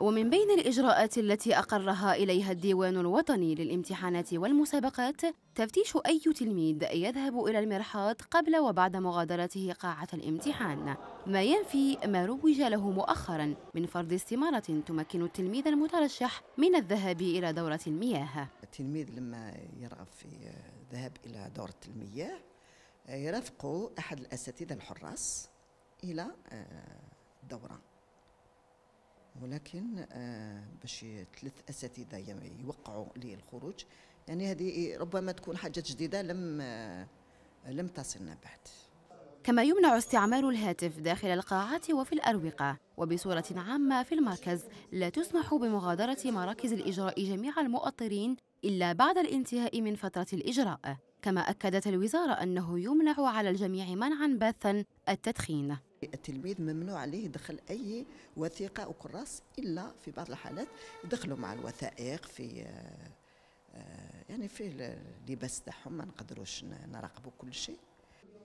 ومن بين الإجراءات التي أقرها إليها الديوان الوطني للامتحانات والمسابقات تفتيش أي تلميذ يذهب إلى المرحاض قبل وبعد مغادرته قاعة الامتحان ما ينفي ما روج له مؤخرا من فرض استمارة تمكن التلميذ المترشح من الذهاب إلى دورة المياه التلميذ لما يرغب في الذهاب إلى دورة المياه يرافق أحد الأساتذة الحراس إلى الدورة آه، ولكن آه، باش ثلاث اساتذه يعني يوقعوا للخروج يعني هذه ربما تكون حاجه جديده لم آه، لم تصلنا بعد كما يمنع استعمال الهاتف داخل القاعات وفي الأروقة وبصورة عامة في المركز لا تسمح بمغادرة مراكز الإجراء جميع المؤطرين إلا بعد الانتهاء من فترة الإجراء كما أكدت الوزارة أنه يمنع على الجميع منعا باتا التدخين التلميذ ممنوع عليه دخل اي وثيقه او كراس الا في بعض الحالات يدخلوا مع الوثائق في آه، يعني في اللباس تاعهم ما نقدروش نراقبوا كل شيء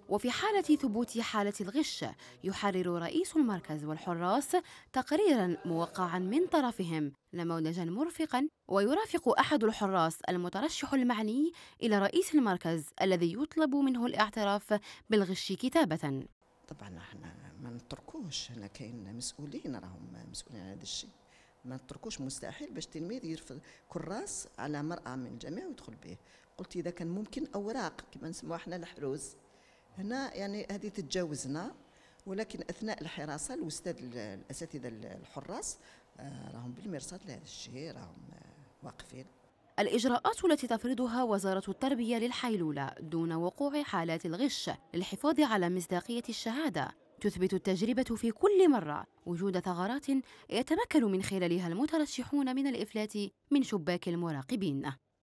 وفي حالة ثبوت حالة الغش يحرر رئيس المركز والحراس تقريرا موقعا من طرفهم نموذجا مرفقا ويرافق أحد الحراس المترشح المعني إلى رئيس المركز الذي يطلب منه الاعتراف بالغش كتابة طبعا احنا ما نتركوش هنا كاين مسؤولين راهم مسؤولين على هذا الشيء ما نتركوش مستحيل باش تلميذ يرفض كراس على مرأة من الجامعة ويدخل به قلت إذا كان ممكن أوراق كما نسموها احنا الحروز هنا يعني هذه تتجاوزنا ولكن أثناء الحراسة الأستاذ الأساتذة الحراس آه، راهم بالمرصاد لهذا الشيء راهم آه، واقفين الإجراءات التي تفرضها وزارة التربية للحيلولة دون وقوع حالات الغش للحفاظ على مصداقية الشهادة تثبت التجربة في كل مرة وجود ثغرات يتمكن من خلالها المترشحون من الإفلات من شباك المراقبين